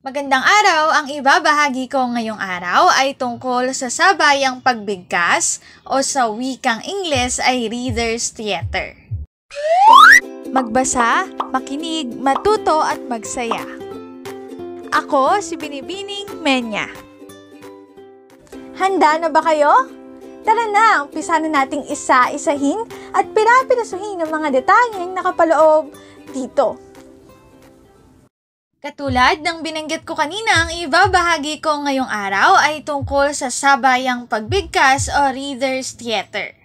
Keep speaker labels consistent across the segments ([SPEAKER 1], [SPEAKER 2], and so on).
[SPEAKER 1] Magandang araw! Ang ibabahagi ko ngayong araw ay tungkol sa sabayang pagbigkas o sa wikang Ingles ay Reader's Theater. Magbasa, makinig, matuto at magsaya. Ako si Binibining Menya. Handa na ba kayo? Tara na, umpisa na nating isa-isahin at pirapirasuhin ang mga detalyeng nakapaloob dito Katulad ng binanggit ko kanina, ang ibabahagi ko ngayong araw ay tungkol sa sabayang pagbigkas o Reader's Theater.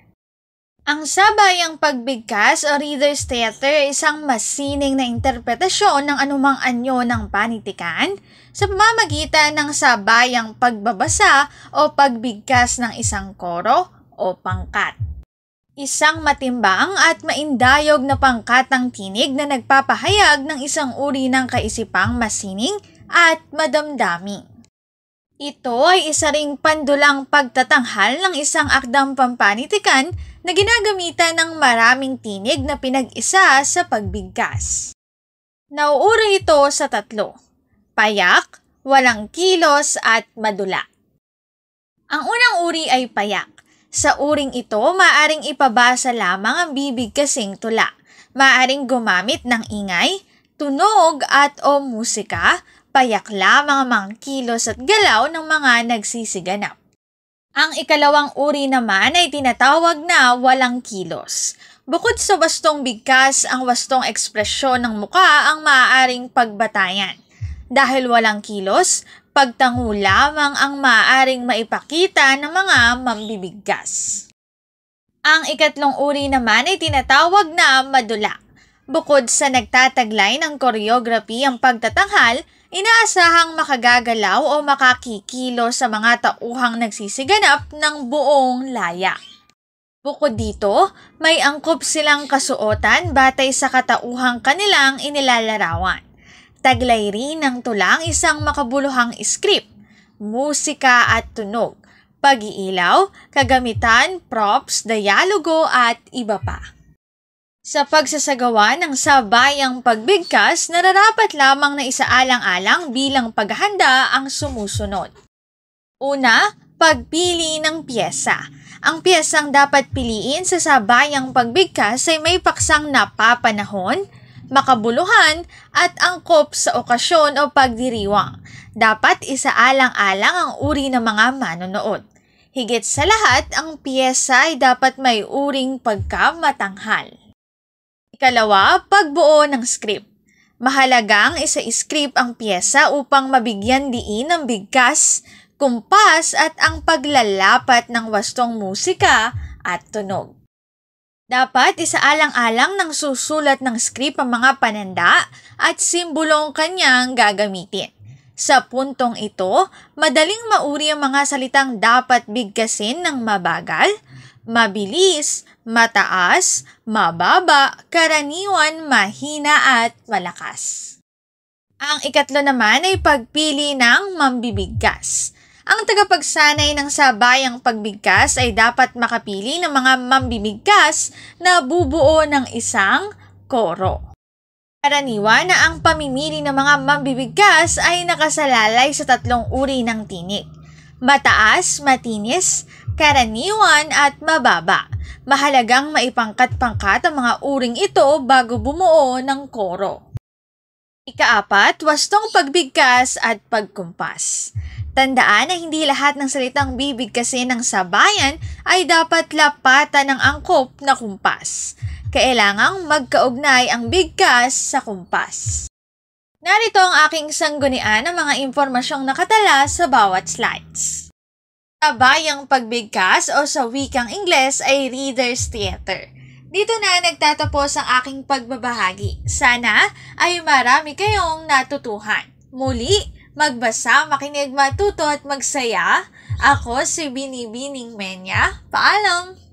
[SPEAKER 1] Ang sabayang pagbigkas o Reader's Theater ay isang masining na interpretasyon ng anumang anyo ng panitikan sa pamamagitan ng sabayang pagbabasa o pagbigkas ng isang koro o pangkat. Isang matimbang at maindayog na pangkatang tinig na nagpapahayag ng isang uri ng kaisipang masining at madamdaming. Ito ay isa ring pandulang pagtatanghal ng isang akdang pampanitikan na ginagamitan ng maraming tinig na pinag-isa sa pagbigkas. Nauuri ito sa tatlo, payak, walang kilos at madula. Ang unang uri ay payak sa uring ito, maaring ipabasa lamang ang bibig kasing tula. Maaring gumamit ng ingay, tunog at o musika, payak payakla mga kilos at galaw ng mga nagsisiganap. Ang ikalawang uri naman ay tinatawag na walang kilos. Bukod sa wastong bigkas, ang wastong ekspresyon ng muka ang maaaring pagbatayan dahil walang kilos, pagtango lamang ang maaring maipakita ng mga mambibigas. Ang ikatlong uri naman ay tinatawag na madula. Bukod sa nagtataglay ng choreography ang pagtatanghal, inaasahang makagagalaw o makakikilo sa mga tauhang nagsisiganap ng buong laya. Bukod dito, may angkop silang kasuotan batay sa katauhang kanilang inilalarawan. Taglay rin ng tulang isang makabuluhang script, musika at tunog, pag-iilaw, kagamitan, props, dialogo at iba pa. Sa pagsasagawa ng sabayang pagbigkas, nararapat lamang na isaalang-alang bilang paghanda ang sumusunod. Una, pagpili ng piyesa. Ang piyesang dapat piliin sa sabayang pagbigkas ay may paksang napapanahon, makabuluhan at angkop sa okasyon o pagdiriwang. Dapat isaalang-alang ang uri ng mga manonood. Higit sa lahat, ang piyesa ay dapat may uring pagkamatanghal. Ikalawa, pagbuo ng script. Mahalagang isa-script ang piyesa upang mabigyan diin ng bigkas, kumpas at ang paglalapat ng wastong musika at tunog. Dapat isaalang-alang ng susulat ng script ang mga pananda at simbolong kanyang gagamitin. Sa puntong ito, madaling mauri ang mga salitang dapat bigkasin ng mabagal, mabilis, mataas, mababa, karaniwan, mahina at malakas. Ang ikatlo naman ay pagpili ng mambibigkas. Ang tagapagsanay ng sabayang pagbigkas ay dapat makapili ng mga mambibigkas na bubuo ng isang koro. Karaniwan na ang pamimili ng mga mambibigkas ay nakasalalay sa tatlong uri ng tinik. Mataas, matinis, karaniwan at mababa. Mahalagang maipangkat-pangkat ang mga uring ito bago bumuo ng koro. Ikaapat, wastong pagbigkas at pagkumpas. Tandaan na hindi lahat ng salitang bibig kasi ng sabayan ay dapat lapatan ng angkop na kumpas. Kailangang magkaugnay ang bigkas sa kumpas. Narito ang aking sanggunian ng mga impormasyong nakatala sa bawat slides. Sabayang pagbigkas o sa wikang Ingles ay Reader's Theater. Dito na nagtatapos ang aking pagbabahagi. Sana ay marami kayong natutuhan. Muli, magbasa, makinig, matuto at magsaya. Ako si Binibining Menya. Paalam!